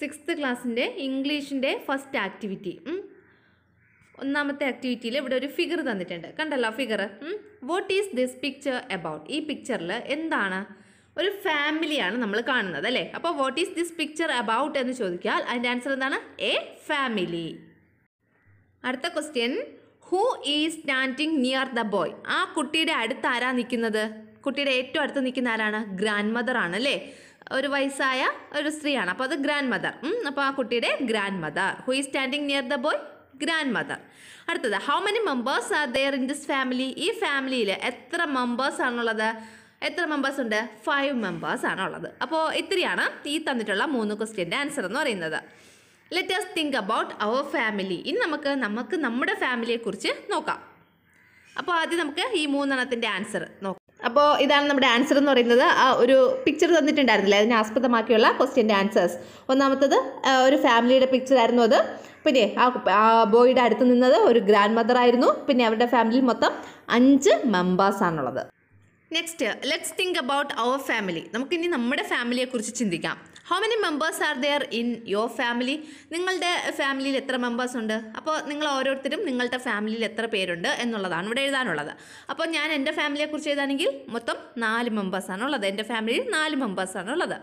sixth ക്ലാസ്സിൻ്റെ ഇംഗ്ലീഷിൻ്റെ first activity ഒന്നാമത്തെ ആക്ടിവിറ്റിയിൽ ഇവിടെ ഒരു ഫിഗർ തന്നിട്ടുണ്ട് കണ്ടല്ലോ figure what is this picture about ഈ പിക്ചറിൽ എന്താണ് ഒരു ഫാമിലിയാണ് നമ്മൾ കാണുന്നത് അല്ലേ അപ്പോൾ what is this picture about എന്ന് ചോദിച്ചാൽ അതിൻ്റെ ആൻസർ എന്താണ് എ ഫാമിലി അടുത്ത question who is standing near the boy ആ കുട്ടിയുടെ അടുത്ത് ആരാ നിൽക്കുന്നത് കുട്ടിയുടെ ഏറ്റവും അടുത്ത് നിൽക്കുന്ന ആരാണ് ഗ്രാൻഡ് മദർ ആണ് അല്ലേ ഒരു വയസ്സായ ഒരു സ്ത്രീയാണ് അപ്പോൾ അത് ഗ്രാൻഡ് മദർ അപ്പോൾ ആ കുട്ടിയുടെ grand mother who is standing near the boy grand mother അടുത്തത് how many members are there in this family ഈ ഫാമിലിയിൽ എത്ര മെമ്പേഴ്സ് ആണുള്ളത് എത്ര മെമ്പേഴ്സ് ഉണ്ട് ഫൈവ് മെമ്പേഴ്സ് ആണുള്ളത് അപ്പോൾ ഇത്രയാണ് ഈ തന്നിട്ടുള്ള മൂന്ന് ക്വസ്റ്റ്യൻ്റെ ആൻസർ എന്ന് പറയുന്നത് let us think about our family ഇനി നമുക്ക് നമുക്ക് നമ്മുടെ ഫാമിലിയെക്കുറിച്ച് നോക്കാം അപ്പോൾ ആദ്യം നമുക്ക് ഈ മൂന്നെണ്ണത്തിൻ്റെ ആൻസർ നോക്കാം അപ്പോൾ ഇതാണ് നമ്മുടെ ആൻസർ എന്ന് പറയുന്നത് ഒരു പിക്ചർ തന്നിട്ടുണ്ടായിരുന്നില്ല അതിനെ ആസ്പദമാക്കിയുള്ള ക്വസ്റ്റ്യൻ്റെ ആൻസേഴ്സ് ഒന്നാമത്തത് ഒരു ഫാമിലിയുടെ പിക്ചർ ആയിരുന്നു അത് പിന്നെ ആ ബോയുടെ അടുത്ത് നിന്നത് ഒരു ഗ്രാൻഡ് മദർ ആയിരുന്നു പിന്നെ അവരുടെ ഫാമിലിയിൽ മൊത്തം അഞ്ച് മെമ്പേഴ്സ് ആണുള്ളത് next let's think about our family നമുക്കിനി നമ്മുടെ ഫാമിലിയെക്കുറിച്ച് ചിന്തിക്കാം how many members are there in your family നിങ്ങളുടെ ഫാമിലിയിൽ എത്ര മെമ്പേഴ്സ് ഉണ്ട് അപ്പോൾ നിങ്ങൾ ഓരോരുത്തരും നിങ്ങളുടെ ഫാമിലിയിൽ എത്ര പേരുണ്ട് എന്നുള്ളതാണ് ഇവിടെ എഴുതാനുള്ളത് അപ്പോൾ ഞാൻ എൻ്റെ ഫാമിലിയെക്കുറിച്ച് എഴുതാണെങ്കിൽ മൊത്തം നാല് മെമ്പേഴ്സാണ് ഉള്ളത് എൻ്റെ ഫാമിലിയിൽ നാല് മെമ്പേഴ്സാണ് ഉള്ളത്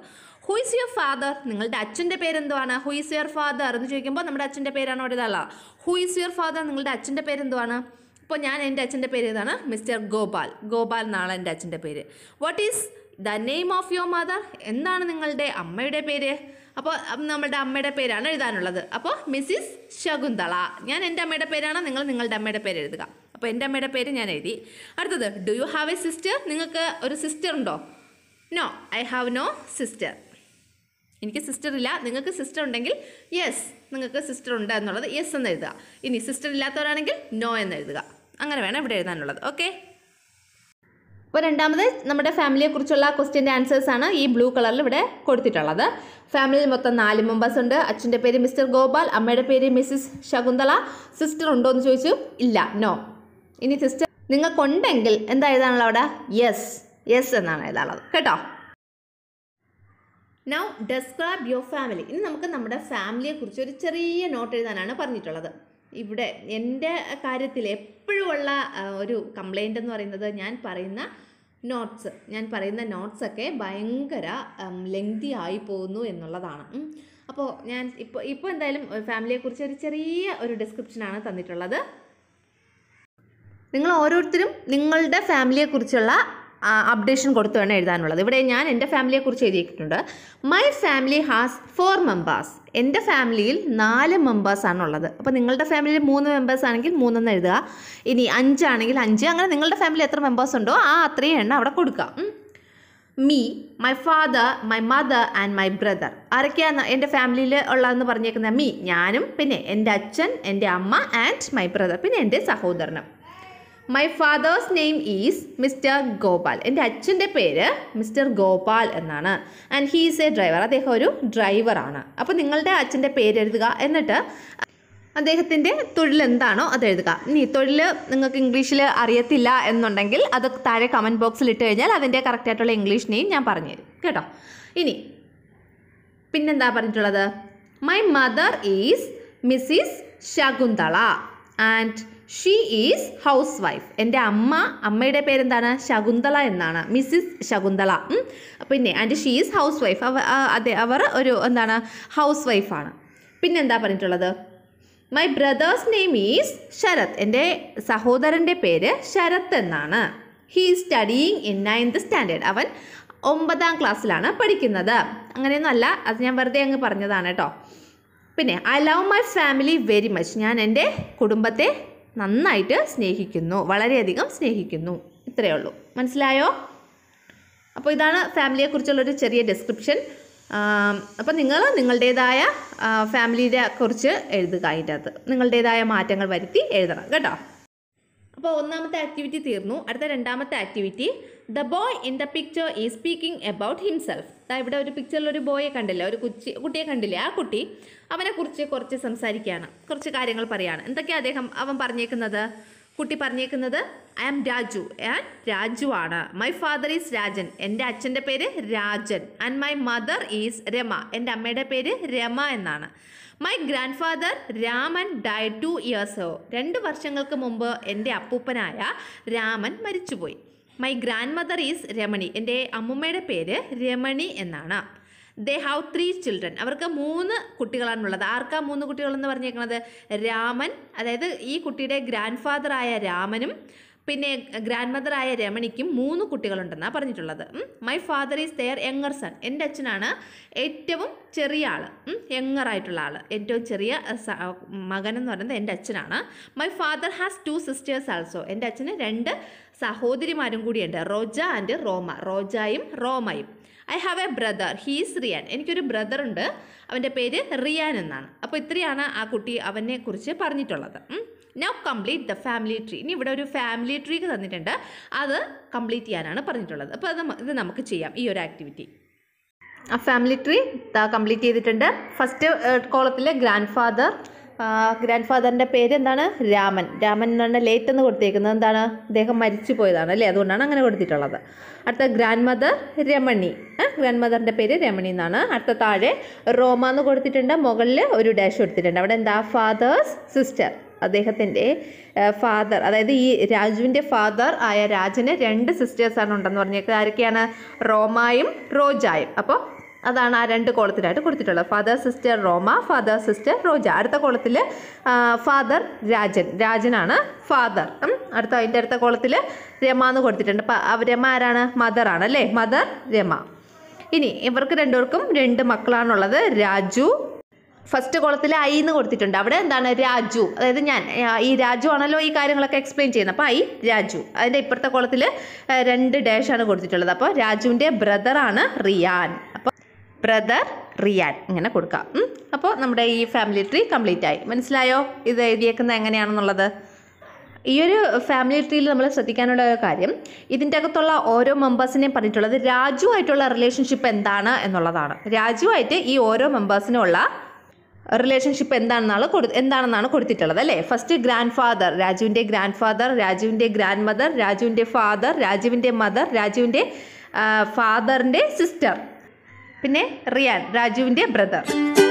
ഹു ഇസ് യുവർ ഫാദർ നിങ്ങളുടെ അച്ഛൻ്റെ പേരെന്തുവാണ് ഹു ഇസ് യുവർ ഫാദർ എന്ന് ചോദിക്കുമ്പോൾ നമ്മുടെ അച്ഛൻ്റെ പേരാണ് ഇവിടെ ഉള്ളത് ഹു ഇസ് യുവർ ഫാദർ നിങ്ങളുടെ അച്ഛൻ്റെ പേരെന്തുവാണ് അപ്പോൾ ഞാൻ എൻ്റെ അച്ഛൻ്റെ പേര് ഏതാണ് മിസ്റ്റർ ഗോപാൽ ഗോപാൽ എന്നാണ് എൻ്റെ അച്ഛൻ്റെ പേര് what is the name of your mother എന്താണ് നിങ്ങളുടെ അമ്മയുടെ പേര് അപ്പോൾ നമ്മുടെ അമ്മയുടെ പേരാണ് എഴുതാനുള്ളത് അപ്പോൾ മിസ്സിസ് ശകുന്തള ഞാൻ എൻ്റെ അമ്മയുടെ പേരാണ് നിങ്ങൾ നിങ്ങളുടെ അമ്മയുടെ പേര് എഴുതുക അപ്പോൾ എൻ്റെ അമ്മയുടെ പേര് ഞാൻ എഴുതി അടുത്തത് do you have a sister നിങ്ങൾക്ക് ഒരു സിസ്റ്റർ ഉണ്ടോ no I have no sister എനിക്ക് സിസ്റ്റർ ഇല്ല നിങ്ങൾക്ക് സിസ്റ്റർ ഉണ്ടെങ്കിൽ യെസ് നിങ്ങൾക്ക് സിസ്റ്റർ ഉണ്ട് എന്നുള്ളത് യെസ് എന്ന് എഴുതുക ഇനി സിസ്റ്റർ ഇല്ലാത്തവരാണെങ്കിൽ നോ എന്ന് എഴുതുക അങ്ങനെ വേണം ഇവിടെ എഴുതാനുള്ളത് ഓക്കെ അപ്പോൾ രണ്ടാമത് നമ്മുടെ ഫാമിലിയെക്കുറിച്ചുള്ള ക്വസ്റ്റ്യൻ്റെ ആൻസേഴ്സ് ആണ് ഈ ബ്ലൂ കളറിൽ ഇവിടെ കൊടുത്തിട്ടുള്ളത് ഫാമിലിയിൽ മൊത്തം നാല് മെമ്പേഴ്സ് ഉണ്ട് അച്ഛൻ്റെ പേര് മിസ്റ്റർ ഗോപാൽ അമ്മയുടെ പേര് മിസ്സിസ് ശകുന്തള സിസ്റ്റർ ഉണ്ടോ എന്ന് ചോദിച്ചു ഇല്ല നോ ഇനി സിസ്റ്റർ നിങ്ങൾക്കുണ്ടെങ്കിൽ എന്താ എഴുതാനുള്ളത് അവിടെ യെസ് യെസ് എന്നാണ് എഴുതാനുള്ളത് കേട്ടോ നൗ ഡെസ്ക്രൈബ് യുവർ ഫാമിലി ഇനി നമുക്ക് നമ്മുടെ ഫാമിലിയെക്കുറിച്ച് ഒരു ചെറിയ നോട്ട് എഴുതാനാണ് പറഞ്ഞിട്ടുള്ളത് ഇവിടെ എൻ്റെ കാര്യത്തിൽ എപ്പോഴും ഉള്ള ഒരു കംപ്ലൈൻ്റ് എന്ന് പറയുന്നത് ഞാൻ പറയുന്ന നോട്ട്സ് ഞാൻ പറയുന്ന നോട്ട്സൊക്കെ ഭയങ്കര ലെങ്തി ആയി പോകുന്നു എന്നുള്ളതാണ് അപ്പോൾ ഞാൻ ഇപ്പോൾ ഇപ്പോൾ എന്തായാലും ഫാമിലിയെക്കുറിച്ച് ഒരു ചെറിയ ഒരു ഡിസ്ക്രിപ്ഷനാണ് തന്നിട്ടുള്ളത് നിങ്ങൾ ഓരോരുത്തരും നിങ്ങളുടെ ഫാമിലിയെക്കുറിച്ചുള്ള അപ്ഡേഷൻ കൊടുത്തു വേണം എഴുതാനുള്ളത് ഇവിടെ ഞാൻ എൻ്റെ ഫാമിലിയെക്കുറിച്ച് എഴുതിയിട്ടുണ്ട് my family has four members എൻ്റെ ഫാമിലിയിൽ നാല് മെമ്പേഴ്സാണുള്ളത് അപ്പോൾ നിങ്ങളുടെ ഫാമിലിയിൽ മൂന്ന് മെമ്പേഴ്സ് ആണെങ്കിൽ മൂന്നെന്ന് എഴുതുക ഇനി അഞ്ചാണെങ്കിൽ അഞ്ച് അങ്ങനെ നിങ്ങളുടെ ഫാമിലി എത്ര മെമ്പേഴ്സ് ഉണ്ടോ ആ അത്രയും എണ്ണം അവിടെ കൊടുക്കാം me my father my mother and my brother ആരൊക്കെയാണ് എൻ്റെ ഫാമിലിയിൽ ഉള്ളതെന്ന് പറഞ്ഞേക്കുന്നത് മീ ഞാനും പിന്നെ എൻ്റെ അച്ഛൻ എൻ്റെ അമ്മ ആൻഡ് മൈ ബ്രദർ പിന്നെ എൻ്റെ സഹോദരനും my father's name is Mr Gopal എൻ്റെ അച്ഛൻ്റെ പേര് മിസ്റ്റർ ഗോപാൽ എന്നാണ് ആൻഡ് ഹീസ് എ ഡ്രൈവർ അദ്ദേഹം ഒരു ഡ്രൈവറാണ് അപ്പോൾ നിങ്ങളുടെ അച്ഛൻ്റെ പേര് എഴുതുക എന്നിട്ട് അദ്ദേഹത്തിൻ്റെ തൊഴിൽ എന്താണോ അത് എഴുതുക ഇനി തൊഴിൽ നിങ്ങൾക്ക് ഇംഗ്ലീഷിൽ അറിയത്തില്ല എന്നുണ്ടെങ്കിൽ അത് താഴെ കമൻറ്റ് ബോക്സിൽ ഇട്ട് കഴിഞ്ഞാൽ അതിൻ്റെ കറക്റ്റായിട്ടുള്ള ഇംഗ്ലീഷ് നെയിം ഞാൻ പറഞ്ഞുതരും കേട്ടോ ഇനി പിന്നെന്താ പറഞ്ഞിട്ടുള്ളത് my mother is Mrs Shakuntala and she is housewife എൻ്റെ അമ്മ അമ്മയുടെ പേരെന്താണ് ശകുന്തള എന്നാണ് മിസ്സിസ് ശകുന്തള പിന്നെ and she is housewife അവ അതെ അവർ ഒരു എന്താണ് ഹൗസ് വൈഫാണ് പിന്നെ എന്താ പറഞ്ഞിട്ടുള്ളത് my brother's name is Sarath എൻ്റെ സഹോദരൻ്റെ പേര് ശരത് എന്നാണ് he studying in ninth standard അവൻ ഒമ്പതാം ക്ലാസ്സിലാണ് പഠിക്കുന്നത് അങ്ങനെയൊന്നുമല്ല അത് ഞാൻ വെറുതെ അങ്ങ് പറഞ്ഞതാണ് കേട്ടോ പിന്നെ I love my family very much ഞാൻ എൻ്റെ കുടുംബത്തെ നന്നായിട്ട് സ്നേഹിക്കുന്നു വളരെയധികം സ്നേഹിക്കുന്നു ഇത്രയേ ഉള്ളൂ മനസ്സിലായോ അപ്പോൾ ഇതാണ് ഫാമിലിയെക്കുറിച്ചുള്ളൊരു ചെറിയ ഡിസ്ക്രിപ്ഷൻ അപ്പം നിങ്ങൾ നിങ്ങളുടേതായ ഫാമിലിയെ കുറിച്ച് എഴുതുക അതിൻ്റെ അത് നിങ്ങളുടേതായ മാറ്റങ്ങൾ വരുത്തി എഴുതണം കേട്ടോ അപ്പോൾ ഒന്നാമത്തെ ആക്ടിവിറ്റി തീർന്നു അടുത്ത രണ്ടാമത്തെ activity the boy in the picture is speaking about himself ദാ ഇവിടെ ഒരു പിക്ചറിൽ ഒരു ബോയെ കണ്ടില്ല ഒരു കുച്ചി കുട്ടിയെ കണ്ടില്ലേ ആ കുട്ടി അവനെക്കുറിച്ച് കുറച്ച് സംസാരിക്കുകയാണ് കുറച്ച് കാര്യങ്ങൾ പറയുകയാണ് എന്തൊക്കെയാണ് അദ്ദേഹം അവൻ പറഞ്ഞേക്കുന്നത് കുട്ടി പറഞ്ഞേക്കുന്നത് I am Raju and Raju ആണ് മൈ ഫാദർ ഈസ് രാജൻ എൻ്റെ അച്ഛൻ്റെ പേര് Rajan and my mother is Rama എൻ്റെ അമ്മയുടെ പേര് രമ എന്നാണ് my grandfather Raman died two years രണ്ട് വർഷങ്ങൾക്ക് മുമ്പ് എൻ്റെ അപ്പൂപ്പനായ രാമൻ മരിച്ചുപോയി my grandmother is Ramani എൻ്റെ അമ്മുമ്മയുടെ പേര് രമണി എന്നാണ് ദേ ഹാവ് ത്രീ ചിൽഡ്രൻ അവർക്ക് മൂന്ന് കുട്ടികളാണുള്ളത് ആർക്കാ മൂന്ന് കുട്ടികളെന്ന് പറഞ്ഞേക്കുന്നത് രാമൻ അതായത് ഈ കുട്ടിയുടെ ഗ്രാൻഡ് ഫാദറായ രാമനും പിന്നെ ഗ്രാൻഡ് മദറായ രമണിക്കും മൂന്ന് കുട്ടികളുണ്ടെന്നാണ് പറഞ്ഞിട്ടുള്ളത് my father is their younger son എൻ്റെ അച്ഛനാണ് ഏറ്റവും ചെറിയ ആൾ യങ്ങറായിട്ടുള്ള ആൾ ഏറ്റവും ചെറിയ മകൻ എന്ന് പറയുന്നത് എൻ്റെ അച്ഛനാണ് my father has two sisters also എൻ്റെ അച്ഛന് രണ്ട് സഹോദരിമാരും കൂടിയുണ്ട് റോജ ആൻഡ് റോമ റോജായും റോമയും I have a brother he's Riyan എനിക്കൊരു ബ്രദർ ഉണ്ട് അവൻ്റെ പേര് റിയാൻ എന്നാണ് അപ്പോൾ ഇത്രയാണ് ആ കുട്ടി അവനെ കുറിച്ച് പറഞ്ഞിട്ടുള്ളത് now complete the family tree ഇനി ഇവിടെ ഒരു ഫാമിലി ട്രീക്ക് തന്നിട്ടുണ്ട് അത് കംപ്ലീറ്റ് ചെയ്യാനാണ് പറഞ്ഞിട്ടുള്ളത് അപ്പോൾ അത് ഇത് നമുക്ക് ചെയ്യാം ഈ ഒരു ആക്ടിവിറ്റി ആ ഫാമിലി ട്രീ കംപ്ലീറ്റ് ചെയ്തിട്ടുണ്ട് ഫസ്റ്റ് കോളത്തിലെ ഗ്രാൻഡ് ഫാദർ ഗ്രാൻഡ് ഫാദറിൻ്റെ പേര് എന്താണ് രാമൻ രാമൻ എന്നാണ് ലേറ്റ് എന്ന് കൊടുത്തേക്കുന്നത് എന്താണ് അദ്ദേഹം മരിച്ചു പോയതാണ് അല്ലേ അതുകൊണ്ടാണ് അങ്ങനെ കൊടുത്തിട്ടുള്ളത് അടുത്ത ഗ്രാൻഡ് മദർ രമണി ഗ്രാൻഡ് മദറിൻ്റെ പേര് രമണി എന്നാണ് അടുത്ത താഴെ റോമ എന്ന് കൊടുത്തിട്ടുണ്ട് മുകളിൽ ഒരു ഡാഷ് കൊടുത്തിട്ടുണ്ട് അവിടെ എന്താ ഫാദേഴ്സ് സിസ്റ്റർ അദ്ദേഹത്തിൻ്റെ ഫാദർ അതായത് ഈ രാജുവിൻ്റെ ഫാദർ ആയ രാജന് രണ്ട് സിസ്റ്റേഴ്സാണ് ഉണ്ടെന്ന് പറഞ്ഞേക്കുക ആരൊക്കെയാണ് റോമായും റോജായും അപ്പോൾ അതാണ് ആ രണ്ട് കോളത്തിലായിട്ട് കൊടുത്തിട്ടുള്ളത് father sister Roma father sister Roja അടുത്ത കോളത്തിൽ ഫാദർ രാജൻ രാജനാണ് ഫാദർ അടുത്ത അതിൻ്റെ അടുത്ത കോളത്തിൽ രമ എന്ന് കൊടുത്തിട്ടുണ്ട് അപ്പം രമ ആരാണ് ആണ് അല്ലേ മദർ രമ ഇനി ഇവർക്ക് രണ്ടുപേർക്കും രണ്ട് മക്കളാണുള്ളത് രാജു ഫസ്റ്റ് കുളത്തിൽ ഐ എന്ന് കൊടുത്തിട്ടുണ്ട് അവിടെ എന്താണ് രാജു അതായത് ഞാൻ ഈ രാജു ആണല്ലോ ഈ കാര്യങ്ങളൊക്കെ എക്സ്പ്ലെയിൻ ചെയ്യുന്നത് അപ്പോൾ ഐ രാജു അതിൻ്റെ ഇപ്പുറത്തെ കുളത്തിൽ രണ്ട് ഡാഷാണ് കൊടുത്തിട്ടുള്ളത് അപ്പോൾ രാജുവിൻ്റെ ബ്രദറാണ് റിയാൻ അപ്പോൾ ബ്രദർ റിയാൻ ഇങ്ങനെ കൊടുക്കാം അപ്പോൾ നമ്മുടെ ഈ ഫാമിലി ട്രീ കംപ്ലീറ്റ് ആയി മനസ്സിലായോ ഇത് എഴുതിയേക്കുന്നത് എങ്ങനെയാണെന്നുള്ളത് ഈ ഒരു ഫാമിലി ട്രീയിൽ നമ്മൾ ശ്രദ്ധിക്കാനുള്ള ഒരു കാര്യം ഇതിൻ്റെ അകത്തുള്ള ഓരോ മെമ്പേഴ്സിനെയും പറഞ്ഞിട്ടുള്ളത് രാജുവായിട്ടുള്ള റിലേഷൻഷിപ്പ് എന്താണ് എന്നുള്ളതാണ് രാജുവായിട്ട് ഈ ഓരോ മെമ്പേഴ്സിനുമുള്ള റിലേഷൻഷിപ്പ് എന്താണെന്നാണ് കൊടു എന്താണെന്നാണ് കൊടുത്തിട്ടുള്ളത് അല്ലേ ഫസ്റ്റ് ഗ്രാൻഡ് ഫാദർ രാജുവിൻ്റെ ഗ്രാൻഡ് ഫാദർ രാജുവിൻ്റെ ഗ്രാൻഡ് മദർ രാജുവിൻ്റെ ഫാദർ രാജുവിൻ്റെ മദർ രാജുവിൻ്റെ ഫാദറിൻ്റെ സിസ്റ്റർ പിന്നെ റിയാൻ രാജുവിൻ്റെ ബ്രദർ